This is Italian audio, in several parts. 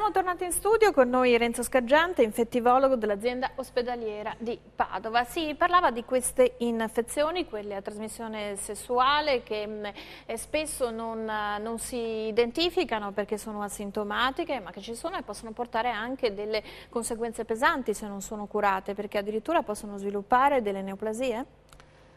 Siamo tornati in studio con noi Renzo Scaggiante, infettivologo dell'azienda ospedaliera di Padova. Si parlava di queste infezioni, quelle a trasmissione sessuale, che mh, mm, eh, spesso non, eh, non, si identificano perché sono asintomatiche, ma che ci sono e possono portare anche delle conseguenze pesanti se non sono curate, perché addirittura possono sviluppare delle neoplasie?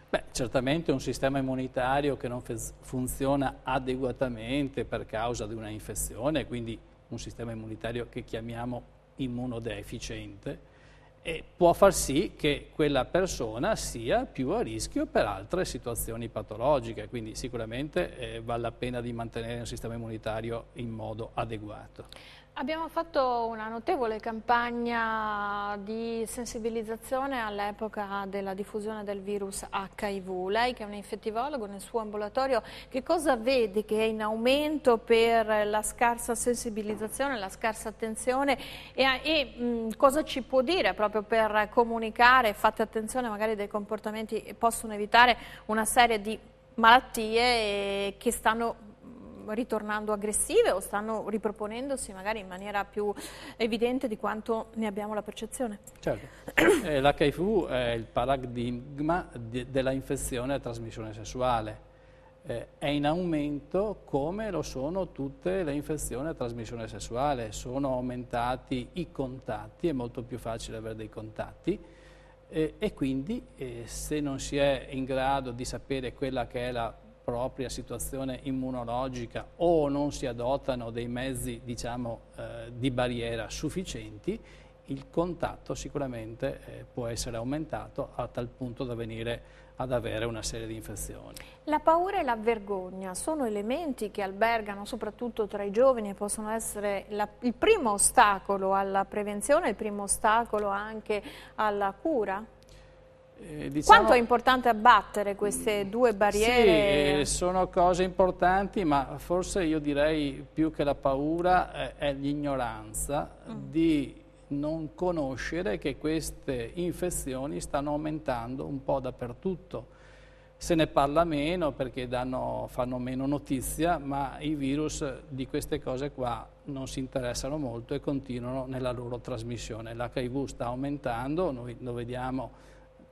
Beh, certamente un sistema immunitario che non funziona adeguatamente per causa di una infezione, quindi un sistema immunitario che chiamiamo immunodeficiente e può far sì che quella persona sia più a rischio per altre situazioni patologiche, quindi sicuramente eh, vale la pena di mantenere un sistema immunitario in modo adeguato. Abbiamo fatto una notevole campagna di sensibilizzazione all'epoca della diffusione del virus HIV. Lei che è un infettivologo nel suo ambulatorio, che cosa vede che è in aumento per la scarsa sensibilizzazione, la scarsa attenzione e, e mh, cosa ci può dire proprio per comunicare, fate attenzione magari dei comportamenti che possono evitare una serie di malattie eh, che stanno ritornando aggressive o stanno riproponendosi magari in maniera più evidente di quanto ne abbiamo la percezione? Certo, eh, l'HIV è il paradigma della infezione a trasmissione sessuale. Eh, è in aumento come lo sono tutte le infezioni a trasmissione sessuale, sono aumentati i contatti, è molto più facile avere dei contatti eh, e quindi eh, se non si è in grado di sapere quella che è la propria situazione immunologica o non si adottano dei mezzi diciamo, eh, di barriera sufficienti, il contatto sicuramente eh, può essere aumentato a tal punto da venire ad avere una serie di infezioni. La paura e la vergogna sono elementi che albergano soprattutto tra i giovani e possono essere la, il primo ostacolo alla prevenzione, il primo ostacolo anche alla cura? Eh, diciamo, Quanto è importante abbattere queste mm, due barriere? Sì, eh, sono cose importanti, ma forse io direi più che la paura eh, è l'ignoranza mm. di non conoscere che queste infezioni stanno aumentando un po' dappertutto. Se ne parla meno perché danno, fanno meno notizia, ma i virus di queste cose qua non si interessano molto e continuano nella loro trasmissione. L'HIV sta aumentando, noi lo vediamo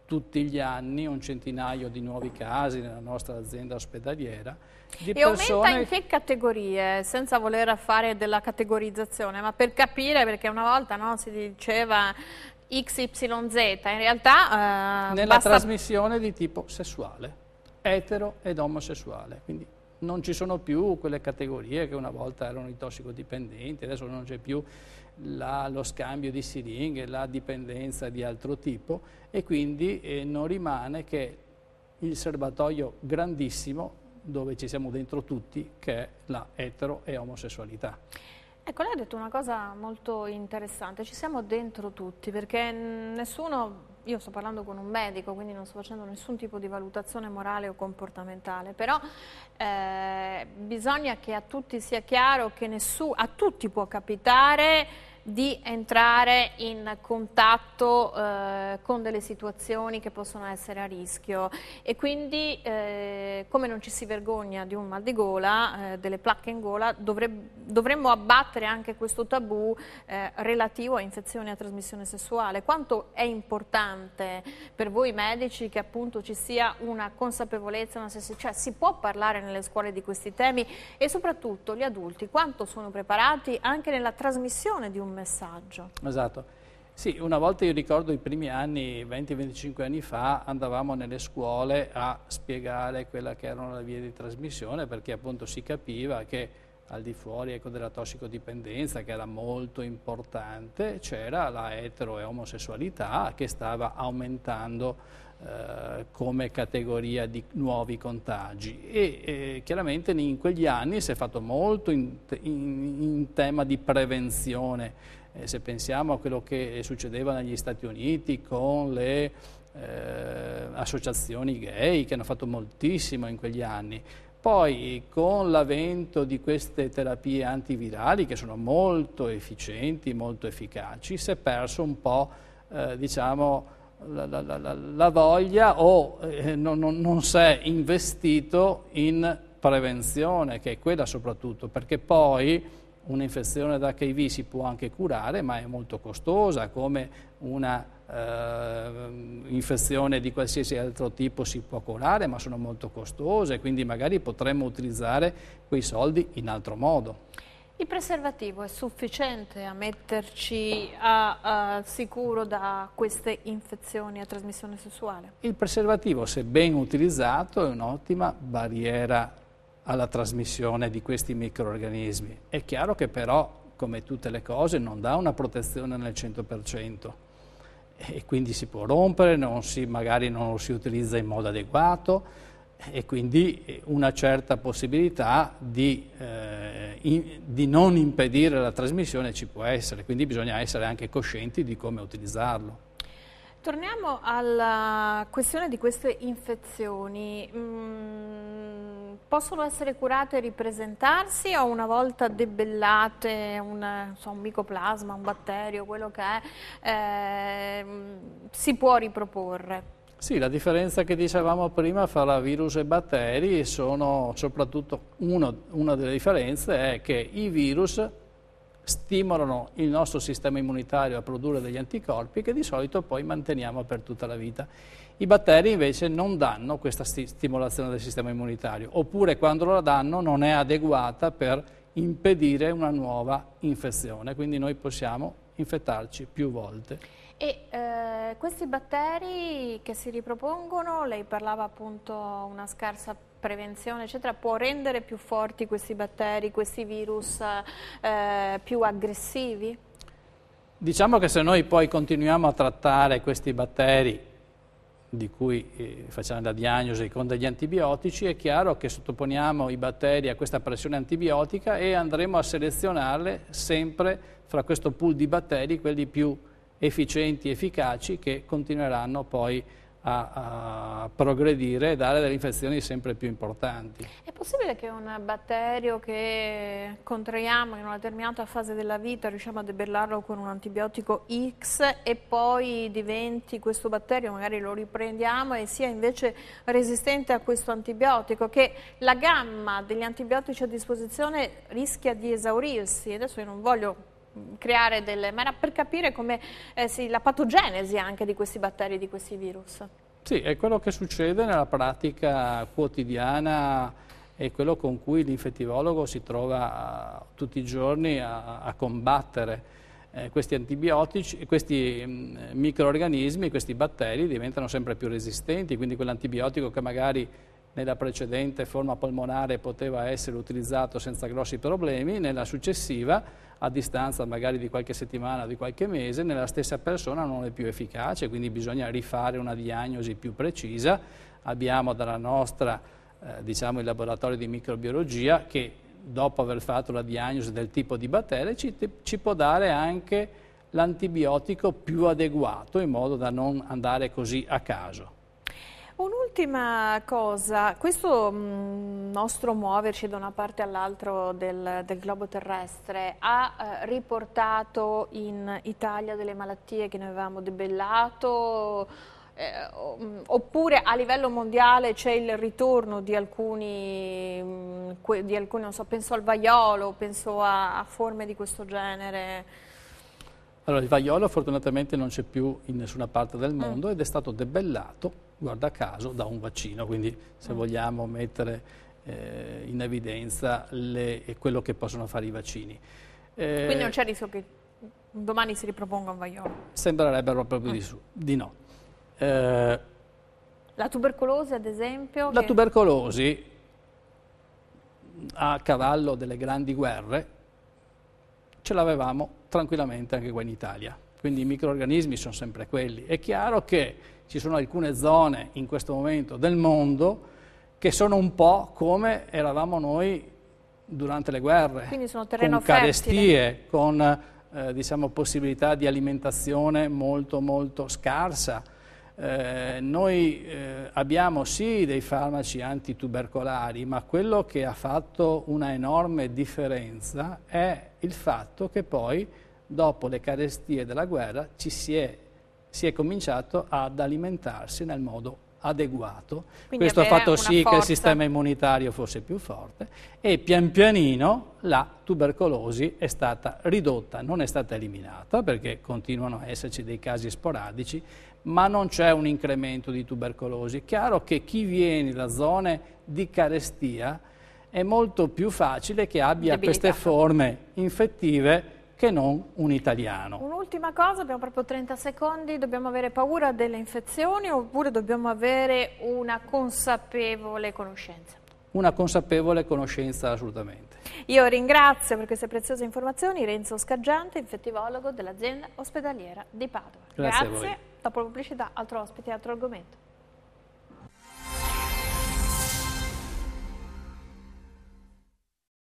tutti gli anni un centinaio di nuovi casi nella nostra azienda ospedaliera. e persone... aumenta in che categorie? Senza voler fare della categorizzazione, ma per capire, perché una volta no, si diceva XYZ, in realtà... Eh, Nella basta... trasmissione di tipo sessuale, etero ed omosessuale, quindi non ci sono più quelle categorie che una volta erano i tossicodipendenti, adesso non c'è più la, lo scambio di siringhe, la dipendenza di altro tipo e quindi eh, non rimane che il serbatoio grandissimo dove ci siamo dentro tutti che è la etero e omosessualità. Ecco, lei ha detto una cosa molto interessante, ci siamo dentro tutti perché nessuno io sto parlando con un medico, quindi non sto facendo nessun tipo di valutazione morale o comportamentale, però eh, bisogna che a tutti sia chiaro che nessu, a tutti può capitare di entrare in contatto eh, con delle situazioni che possono essere a rischio e quindi eh, come non ci si vergogna di un mal di gola, eh, delle placche in gola, dovrebbe, dovremmo abbattere anche questo tabù eh, relativo a infezioni a trasmissione sessuale. Quanto è importante per voi medici che appunto ci sia una consapevolezza, una cioè si può parlare nelle scuole di questi temi e soprattutto gli adulti quanto sono preparati anche nella trasmissione di un messaggio. Esatto. Sì, una volta io ricordo i primi anni, 20-25 anni fa, andavamo nelle scuole a spiegare quella che era la via di trasmissione perché appunto si capiva che al di fuori ecco, della tossicodipendenza che era molto importante, c'era la etero e omosessualità che stava aumentando eh, come categoria di nuovi contagi e eh, chiaramente in quegli anni si è fatto molto in, in, in tema di prevenzione, eh, se pensiamo a quello che succedeva negli Stati Uniti con le eh, associazioni gay che hanno fatto moltissimo in quegli anni, poi con l'avvento di queste terapie antivirali che sono molto efficienti, molto efficaci, si è perso un po' eh, diciamo, la, la, la, la, voglia o eh, non, non, non si è investito in prevenzione, che è quella soprattutto, perché poi un'infezione da HIV si può anche curare, ma è molto costosa, come una eh, di qualsiasi altro tipo si può curare, ma sono molto costose, quindi magari potremmo utilizzare quei soldi in altro modo. Il preservativo è sufficiente a metterci a, a, sicuro da queste infezioni a trasmissione sessuale? Il preservativo, se ben utilizzato, è un'ottima barriera alla trasmissione di questi microorganismi. È chiaro che però, come tutte le cose, non dà una protezione nel 100% e quindi si può rompere, non si, magari non lo si utilizza in modo adeguato e quindi una certa possibilità di, eh, in, di, non impedire la trasmissione ci può essere, quindi bisogna essere anche coscienti di come utilizzarlo. Torniamo alla questione di queste infezioni. Mm possono essere curate e ripresentarsi o una volta debellate un, so, un micoplasma, un batterio, quello che è, eh, si può riproporre? Sì, la differenza che dicevamo prima fra virus e batteri sono soprattutto uno, una delle differenze è che i virus stimolano il nostro sistema immunitario a produrre degli anticorpi che di solito poi manteniamo per tutta la vita. I batteri invece non danno questa stimolazione del sistema immunitario, oppure quando la danno non è adeguata per impedire una nuova infezione, quindi noi possiamo infettarci più volte. E eh, questi batteri che si ripropongono, lei parlava appunto una scarsa prevenzione, eccetera, può rendere più forti questi batteri, questi virus eh, più aggressivi? Diciamo che se noi poi continuiamo a trattare questi batteri di cui eh, facciamo la diagnosi con degli antibiotici, è chiaro che sottoponiamo i batteri a questa pressione antibiotica e andremo a selezionarle sempre fra questo pool di batteri, quelli più efficienti, efficaci, che continueranno poi a, a, progredire e dare delle infezioni sempre più importanti. È possibile che un batterio che contraiamo in una determinata fase della vita riusciamo a debellarlo con un antibiotico X e poi diventi questo batterio, magari lo riprendiamo e sia invece resistente a questo antibiotico, che la gamma degli antibiotici a disposizione rischia di esaurirsi. Adesso io non voglio creare delle... ma era per capire come eh, sì, la patogenesi anche di questi batteri, di questi virus. Sì, è quello che succede nella pratica quotidiana è quello con cui l'infettivologo si trova eh, tutti i giorni a, a combattere. Eh, questi antibiotici, questi mh, mm, microorganismi, questi batteri diventano sempre più resistenti, quindi quell'antibiotico che magari nella precedente forma polmonare poteva essere utilizzato senza grossi problemi, nella successiva, a distanza magari di qualche settimana o di qualche mese, nella stessa persona non è più efficace, quindi bisogna rifare una diagnosi più precisa. Abbiamo dalla nostra, eh, diciamo, il laboratorio di microbiologia che dopo aver fatto la diagnosi del tipo di batteria ci, ci può dare anche l'antibiotico più adeguato in modo da non andare così a caso. Un'ultima cosa, questo nostro muoverci da una parte all'altra del, del, globo terrestre ha eh, riportato in Italia delle malattie che noi avevamo debellato eh, oppure a livello mondiale c'è il ritorno di alcuni, di alcuni so, penso al vaiolo, penso a, a forme di questo genere? Allora, il vaiolo fortunatamente non c'è più in nessuna parte del mondo mm. ed è stato debellato guarda caso, da un vaccino. Quindi se ah. vogliamo mettere eh, in evidenza le, eh, quello che possono fare i vaccini. Eh, Quindi non c'è rischio che domani si riproponga un vaiolo? Sembrerebbe proprio di, ah. su, di no. Eh, la tubercolosi ad esempio? La che... tubercolosi a cavallo delle grandi guerre ce l'avevamo tranquillamente anche qua in Italia. Quindi i microorganismi sono sempre quelli. È chiaro che ci sono alcune zone in questo momento del mondo che sono un po' come eravamo noi durante le guerre, Quindi sono terreno con carestie, fertile. con eh, diciamo, possibilità di alimentazione molto molto scarsa. Eh, noi eh, abbiamo sì dei farmaci antitubercolari, ma quello che ha fatto una enorme differenza è il fatto che poi dopo le carestie della guerra ci si è si è cominciato ad alimentarsi nel modo adeguato. Quindi Questo ha fatto sì forza. che il sistema immunitario fosse più forte e pian pianino la tubercolosi è stata ridotta, non è stata eliminata perché continuano a esserci dei casi sporadici, ma non c'è un incremento di tubercolosi. È chiaro che chi viene da zone di carestia è molto più facile che abbia Debilità. queste forme infettive che non un italiano. Un'ultima cosa, abbiamo proprio 30 secondi, dobbiamo avere paura delle infezioni oppure dobbiamo avere una consapevole conoscenza? Una consapevole conoscenza assolutamente. Io ringrazio per queste preziose informazioni Renzo Scaggiante, infettivologo dell'azienda ospedaliera di Padova. Grazie, Grazie. dopo la pubblicità altro ospite e altro argomento.